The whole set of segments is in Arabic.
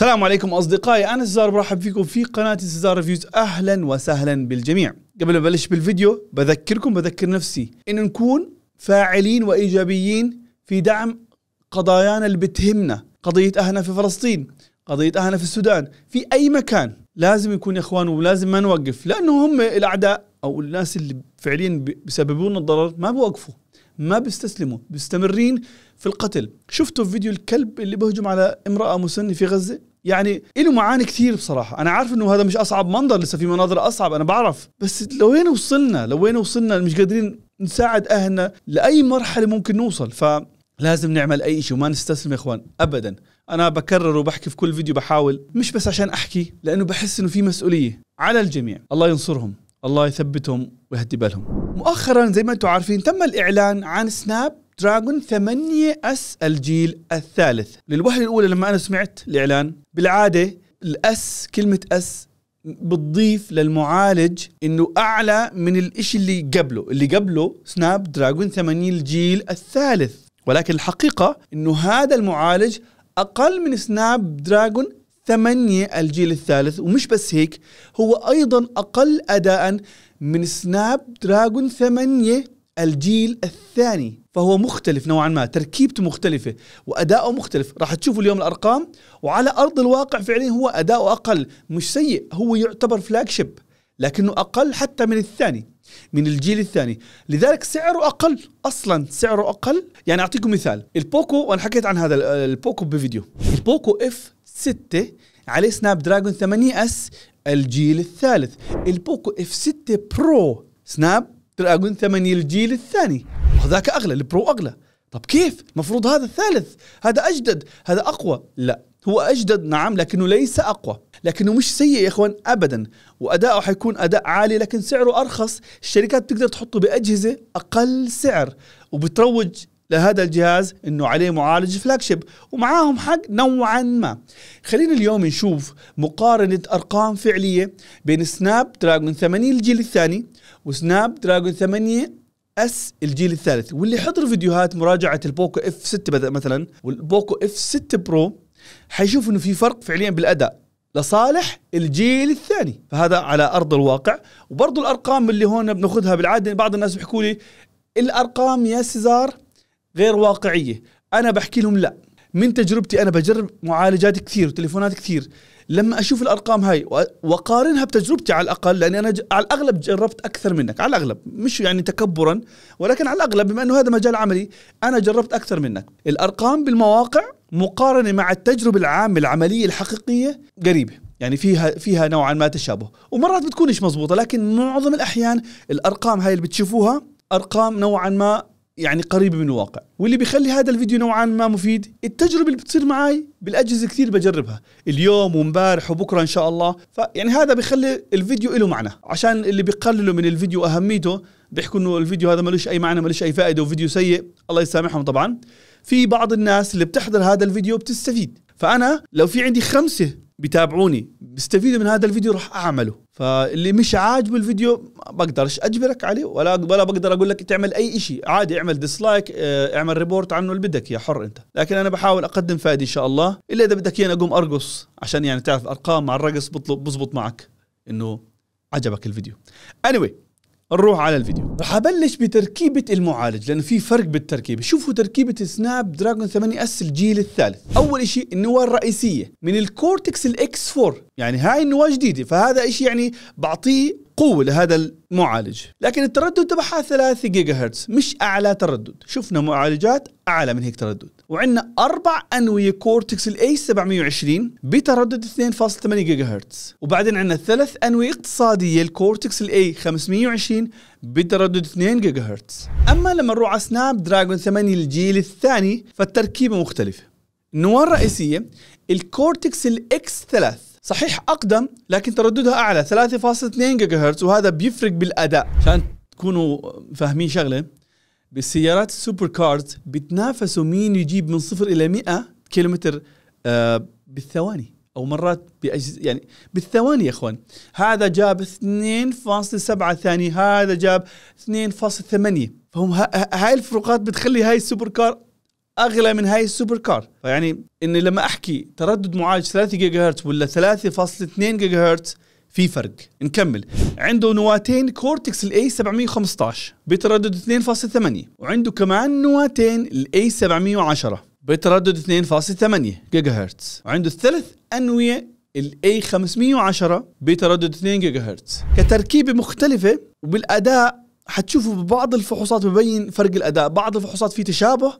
السلام عليكم اصدقائي انا الزار برحب فيكم في قناه الزار ريفيوز اهلا وسهلا بالجميع قبل ما ابلش بالفيديو بذكركم بذكر نفسي ان نكون فاعلين وايجابيين في دعم قضايانا اللي بتهمنا قضيه اهلنا في فلسطين قضيه اهلنا في السودان في اي مكان لازم يكون يا اخوان ولازم ما نوقف لانه هم الاعداء او الناس اللي فعليا بيسببوا لنا الضرر ما بوقفوا ما بيستسلموا بيستمرين في القتل شفتوا في فيديو الكلب اللي بهجم على امرأة مسنة في غزة يعني له معاني كثير بصراحه انا عارف انه هذا مش اصعب منظر لسه في مناظر اصعب انا بعرف بس لوين وصلنا لوين وصلنا مش قادرين نساعد اهلنا لاي مرحله ممكن نوصل ف لازم نعمل اي شيء وما نستسلم يا اخوان ابدا انا بكرر وبحكي في كل فيديو بحاول مش بس عشان احكي لانه بحس انه في مسؤوليه على الجميع الله ينصرهم الله يثبتهم ويهدي بالهم مؤخرا زي ما انتم عارفين تم الاعلان عن سناب دراجون 8 اس الجيل الثالث للوهله الاولى لما انا سمعت الاعلان بالعاده الاس كلمه اس بتضيف للمعالج انه اعلى من الاشي اللي قبله اللي قبله سناب دراجون 8 الجيل الثالث ولكن الحقيقه انه هذا المعالج اقل من سناب دراجون 8 الجيل الثالث ومش بس هيك هو ايضا اقل اداء من سناب دراجون 8 الجيل الثاني فهو مختلف نوعا ما تركيبته مختلفة وأداؤه مختلف راح تشوفوا اليوم الأرقام وعلى أرض الواقع فعليا هو أداؤه أقل مش سيء هو يعتبر فلاج شيب لكنه أقل حتى من الثاني من الجيل الثاني لذلك سعره أقل أصلا سعره أقل يعني أعطيكم مثال البوكو وأنا حكيت عن هذا البوكو بفيديو البوكو اف 6 عليه سناب دراجون 8 اس الجيل الثالث البوكو اف 6 برو سناب دراجون 8 الجيل الثاني وهذاك اغلى البرو اغلى طب كيف المفروض هذا الثالث هذا اجدد هذا اقوى لا هو اجدد نعم لكنه ليس اقوى لكنه مش سيء يا اخوان ابدا واداؤه حيكون اداء عالي لكن سعره ارخص الشركات بتقدر تحطه باجهزه اقل سعر وبتروج لهذا الجهاز انه عليه معالج فلاج شيب ومعاهم حق نوعا ما خلينا اليوم نشوف مقارنه ارقام فعليه بين سناب دراجون 8 الجيل الثاني وسناب دراجون 8 اس الجيل الثالث واللي حضر فيديوهات مراجعه البوكو اف 6 مثلا والبوكو اف 6 برو حيشوف انه في فرق فعليا بالاداء لصالح الجيل الثاني فهذا على ارض الواقع وبرضو الارقام اللي هون بناخذها بالعاده بعض الناس بيحكوا لي الارقام يا سيزار غير واقعيه انا بحكي لهم لا من تجربتي انا بجرب معالجات كثير وتليفونات كثير لما اشوف الارقام هاي واقارنها بتجربتي على الاقل لاني انا على الاغلب جربت اكثر منك على الاغلب مش يعني تكبرا ولكن على الاغلب بما انه هذا مجال عملي انا جربت اكثر منك الارقام بالمواقع مقارنه مع التجربه العامه العمليه الحقيقيه قريبه يعني فيها فيها نوعا ما تشابه ومرات بتكونش مزبوطه لكن معظم الاحيان الارقام هاي اللي بتشوفوها ارقام نوعا ما يعني قريبه من الواقع واللي بيخلي هذا الفيديو نوعا ما مفيد التجربه اللي بتصير معي بالاجهزه كثير بجربها اليوم ومبارح وبكره ان شاء الله فيعني هذا بيخلي الفيديو له معنى عشان اللي بيقللوا من الفيديو اهميته بيحكوا انه الفيديو هذا ملوش اي معنى ملوش اي فائده وفيديو سيء الله يسامحهم طبعا في بعض الناس اللي بتحضر هذا الفيديو بتستفيد فانا لو في عندي خمسه بيتابعوني بيستفيدوا من هذا الفيديو راح اعمله فاللي مش عاجبه الفيديو ما بقدرش اجبرك عليه ولا ولا بقدر اقول لك تعمل اي شيء عادي اعمل ديسلايك آه، اعمل ريبورت عنه اللي بدك يا حر انت لكن انا بحاول اقدم فائده ان شاء الله الا اذا بدك اياني اقوم ارقص عشان يعني تعرف ارقام مع الرقص بظبط معك انه عجبك الفيديو anyway نروح على الفيديو رح ابلش بتركيبه المعالج لانه في فرق بالتركيبه شوفوا تركيبه سناب دراجون 8 اس الجيل الثالث اول شيء النواه الرئيسيه من الكورتكس الاكس 4 يعني هاي النواه جديده فهذا شيء يعني بعطيه قوة لهذا المعالج لكن التردد تبعها 3 جيجا هرتز مش أعلى تردد شفنا معالجات أعلى من هيك تردد وعندنا اربع انويه كورتكس الاي 720 بتردد 2.8 جيجا هرتز وبعدين عندنا ثلاث انويه اقتصاديه الكورتكس الاي 520 بتردد 2 جيجا هرتز اما لما نروح على سناب دراجون 8 الجيل الثاني فالتركيبه مختلفه النواه الرئيسيه الكورتكس الاكس 3 صحيح اقدم لكن ترددها اعلى 3.2 جيجا هرتز وهذا بيفرق بالاداء عشان تكونوا فاهمين شغله بالسيارات السوبر كارز بتنافسوا مين يجيب من صفر الى 100 كيلومتر آه، بالثواني او مرات بأجز يعني بالثواني يا اخوان هذا جاب 2.7 ثانيه هذا جاب 2.8 فهم هاي الفروقات بتخلي هاي السوبر كار اغلى من هاي السوبر كار فيعني اني لما احكي تردد معالج 3 جيجا هرتز ولا 3.2 جيجا هرتز في فرق نكمل عنده نواتين كورتكس الاي 715 بتردد 2.8 وعنده كمان نواتين الاي 710 بتردد 2.8 جيجا هرتز وعنده ثلاث انويه الاي 510 بتردد 2 جيجا هرتز كتركيبه مختلفه وبالاداء حتشوفوا ببعض الفحوصات ببين فرق الاداء بعض الفحوصات في تشابه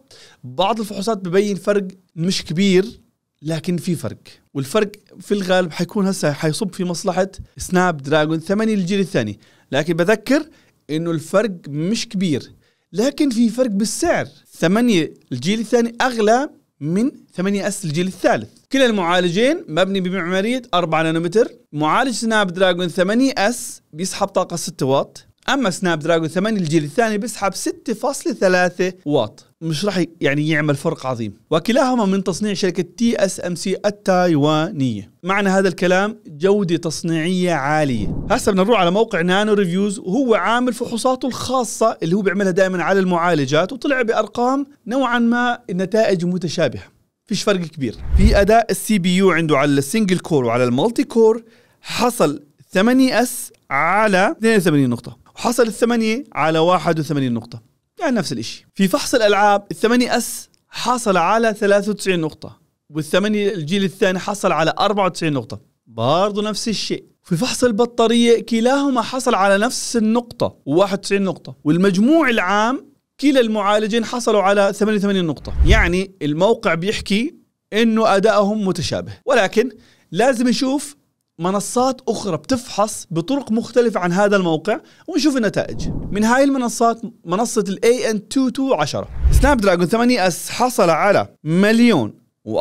بعض الفحوصات ببين فرق مش كبير لكن في فرق والفرق في الغالب حيكون هسه حيصب في مصلحه سناب دراجون 8 الجيل الثاني لكن بذكر انه الفرق مش كبير لكن في فرق بالسعر 8 الجيل الثاني اغلى من 8 اس الجيل الثالث كلا المعالجين مبني بمعماريه 4 نانومتر معالج سناب دراجون 8 اس بيسحب طاقه 6 واط اما سناب دراجون 8 الجيل الثاني بيسحب 6.3 واط مش راح يعني يعمل فرق عظيم وكلاهما من تصنيع شركة تي اس ام سي التايوانية معنى هذا الكلام جودة تصنيعية عالية هسه بدنا نروح على موقع نانو ريفيوز وهو عامل فحوصاته الخاصة اللي هو بيعملها دائما على المعالجات وطلع بأرقام نوعا ما النتائج متشابهة فيش فرق كبير في أداء السي بي يو عنده على السنجل كور وعلى المالتي كور حصل 8 اس على 82 نقطة حصل الثمانية على 81 نقطة يعني نفس الشيء في فحص الألعاب الثمانية أس حصل على 93 نقطة والثمانية الجيل الثاني حصل على 94 نقطة برضه نفس الشيء في فحص البطارية كلاهما حصل على نفس النقطة 91 نقطة والمجموع العام كلا المعالجين حصلوا على 88 نقطة يعني الموقع بيحكي انه ادائهم متشابه ولكن لازم نشوف منصات أخرى بتفحص بطرق مختلفة عن هذا الموقع ونشوف النتائج من هاي المنصات منصة الـ AN2210 سناب دراجون 8 اس حصل على مليون و495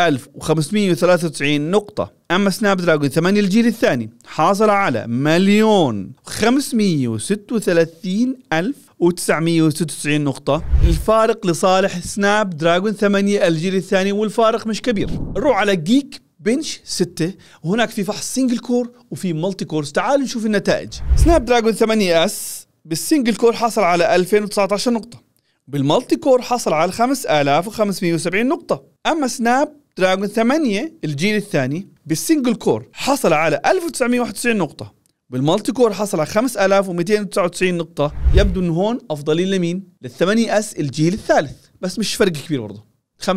1593 نقطة أما سناب دراجون 8 الجيل الثاني حصل على مليون 536 ألف و996 نقطة الفارق لصالح سناب دراجون 8 الجيل الثاني والفارق مش كبير نروح على جيك بنش 6 وهناك في فحص سنجل كور وفي ملتي كورز تعالوا نشوف النتائج سناب دراجون 8 اس بالسنجل كور حصل على 2019 نقطة بالمالتي كور حصل على 5570 نقطة أما سناب دراجون 8 الجيل الثاني بالسنجل كور حصل على 1991 نقطة بالمالتي كور حصل على 5299 نقطة يبدو انه هون افضلين لمين؟ للثمانية اس الجيل الثالث بس مش فرق كبير برضه 5%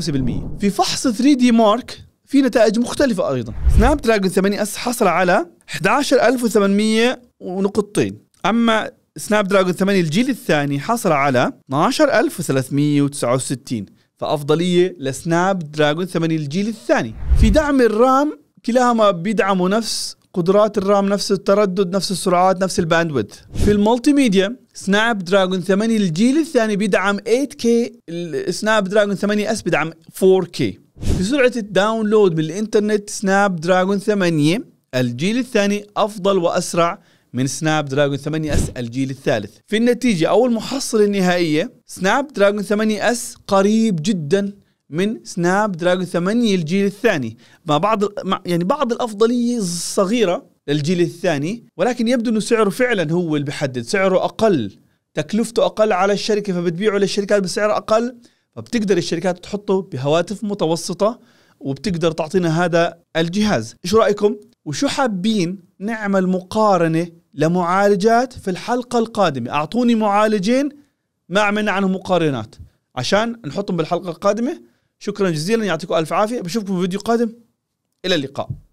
في فحص 3 دي مارك في نتائج مختلفة أيضا سناب دراجون 8 اس حصل على 11800 ونقطتين أما سناب دراجون 8 الجيل الثاني حصل على 12369 فأفضلية لسناب دراجون 8 الجيل الثاني في دعم الرام كلاهما بيدعموا نفس قدرات الرام نفس التردد نفس السرعات نفس الباندويث في المالتي ميديا سناب دراجون 8 الجيل الثاني بيدعم 8K سناب دراجون 8 اس بيدعم 4K بسرعة الداونلود من الانترنت سناب دراجون 8 الجيل الثاني أفضل وأسرع من سناب دراجون 8 اس الجيل الثالث في النتيجة أو المحصلة النهائية سناب دراجون 8 اس قريب جدا من سناب دراجون 8 الجيل الثاني مع بعض مع يعني بعض الأفضلية الصغيرة للجيل الثاني ولكن يبدو أنه سعره فعلا هو اللي بحدد سعره أقل تكلفته أقل على الشركة فبتبيعه للشركات بسعر أقل فبتقدر الشركات تحطه بهواتف متوسطه وبتقدر تعطينا هذا الجهاز ايش رايكم وشو حابين نعمل مقارنه لمعالجات في الحلقه القادمه اعطوني معالجين ما عملنا عنهم مقارنات عشان نحطهم بالحلقه القادمه شكرا جزيلا يعطيكم الف عافيه بشوفكم في فيديو قادم الى اللقاء